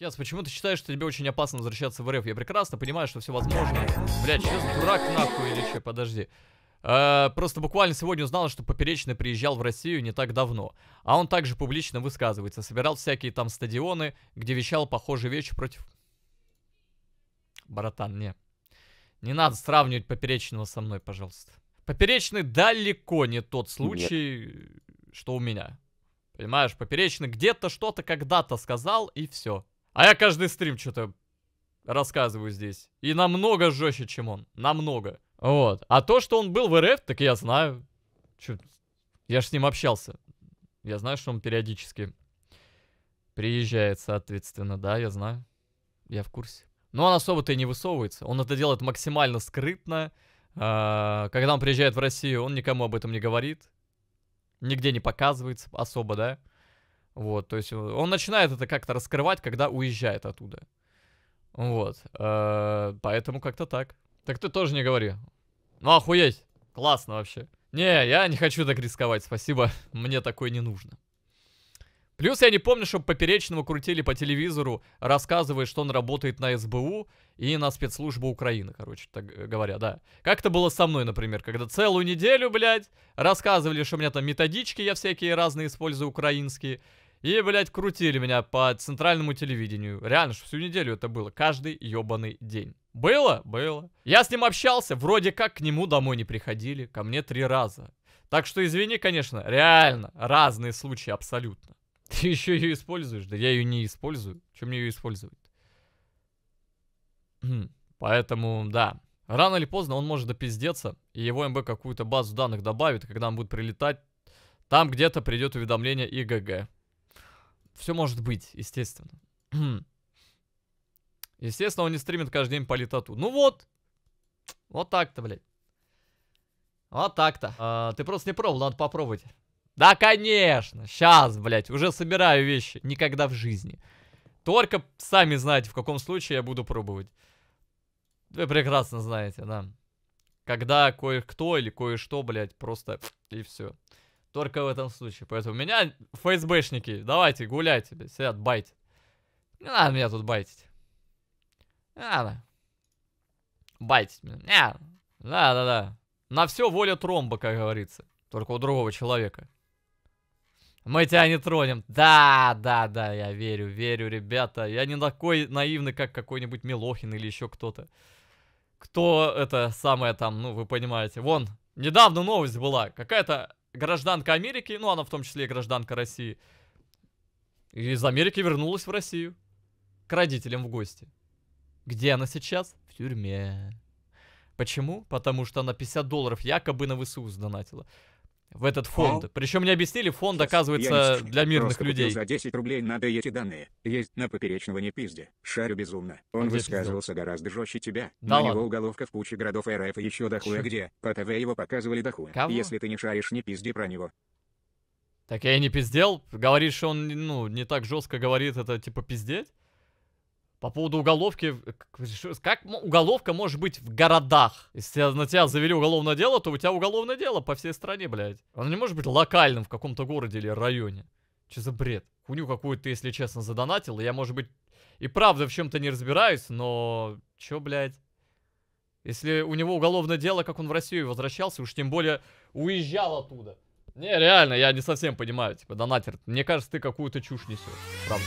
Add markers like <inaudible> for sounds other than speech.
Сейчас, почему ты считаешь, что тебе очень опасно возвращаться в РФ? Я прекрасно понимаю, что все возможно. Блядь, сейчас дурак нахуй или че? Подожди. Э, просто буквально сегодня узнал, что Поперечный приезжал в Россию не так давно. А он также публично высказывается. Собирал всякие там стадионы, где вещал похожие вещи против... Братан, не. Не надо сравнивать Поперечного со мной, пожалуйста. Поперечный далеко не тот случай, Нет. что у меня. Понимаешь, Поперечный где-то что-то когда-то сказал, и все. А я каждый стрим что-то рассказываю здесь. И намного жестче, чем он. Намного. Вот. А то, что он был в РФ, так я знаю. Чё? Я ж с ним общался. Я знаю, что он периодически приезжает, соответственно. Да, я знаю. Я в курсе. Но он особо-то и не высовывается. Он это делает максимально скрытно. А, когда он приезжает в Россию, он никому об этом не говорит. Нигде не показывается особо, да? Вот, то есть э, он начинает это как-то раскрывать, когда уезжает оттуда. Вот, э, поэтому как-то так. Так ты тоже не говори. Ну охуеть, классно вообще. Не, я не хочу так рисковать, спасибо, <laughs> мне такое не нужно. Плюс я не помню, чтобы Поперечного крутили по телевизору, рассказывая, что он работает на СБУ и на спецслужбу Украины, короче, так говоря, да. Как то было со мной, например, когда целую неделю, блядь, рассказывали, что у меня там методички я всякие разные использую, украинские. И, блядь, крутили меня по центральному телевидению. Реально, что всю неделю это было. Каждый ебаный день. Было? Было. Я с ним общался, вроде как к нему домой не приходили. Ко мне три раза. Так что извини, конечно, реально, разные случаи абсолютно. <laughs> Ты еще ее используешь? Да я ее не использую. Чем мне ее использовать? Хм, поэтому, да. Рано или поздно он может допиздеться, и его МБ какую-то базу данных добавит, когда он будет прилетать, там где-то придет уведомление ИГГ. Все может быть, естественно. Хм. естественно, он не стримит каждый день по литату. Ну вот. Вот так-то, блядь. Вот так-то. А, ты просто не пробовал, надо попробовать. Да, конечно. Сейчас, блядь, уже собираю вещи. Никогда в жизни. Только сами знаете, в каком случае я буду пробовать. Вы прекрасно знаете, да. Когда кое-кто или кое-что, блядь, просто и все. Только в этом случае. Поэтому меня фейсбэшники, давайте, гуляйте, блядь, сидят, байтят. Не надо меня тут байтить. Не надо. Байтить меня. Не надо. Да-да-да. На все воля тромба, как говорится. Только у другого человека. Мы тебя не тронем. Да, да, да, я верю, верю, ребята. Я не такой наивный, как какой-нибудь Милохин или еще кто-то. Кто это самое там, ну, вы понимаете. Вон, недавно новость была. Какая-то гражданка Америки, ну, она в том числе и гражданка России, из Америки вернулась в Россию. К родителям в гости. Где она сейчас? В тюрьме. Почему? Потому что она 50 долларов якобы на ВСУ сдонатила в этот фонд. О? Причем мне объяснили, фонд, оказывается, не для мирных людей. за 10 рублей надо эти данные. Есть на поперечного не пизде. Шарю безумно. Он где высказывался пизда? гораздо жестче тебя. Да Но ладно. его уголовка в куче городов РФ еще до где. По ТВ его показывали до Кого? Если ты не шаришь, не пизди про него. Так я и не пиздел. Говоришь, что он, ну, не так жестко говорит, это типа пиздеть? По поводу уголовки, э, как уголовка может быть в городах? Если на тебя завели уголовное дело, то у тебя уголовное дело по всей стране, блядь. Оно не может быть локальным в каком-то городе или районе. Че за бред? Хуйню какую-то, если честно, задонатил. Я, может быть, и правда в чем-то не разбираюсь, но... Че, блядь? Если у него уголовное дело, как он в Россию возвращался, уж тем более уезжал оттуда. Не, реально, я не совсем понимаю, типа, донатер. Мне кажется, ты какую-то чушь несешь. Правда.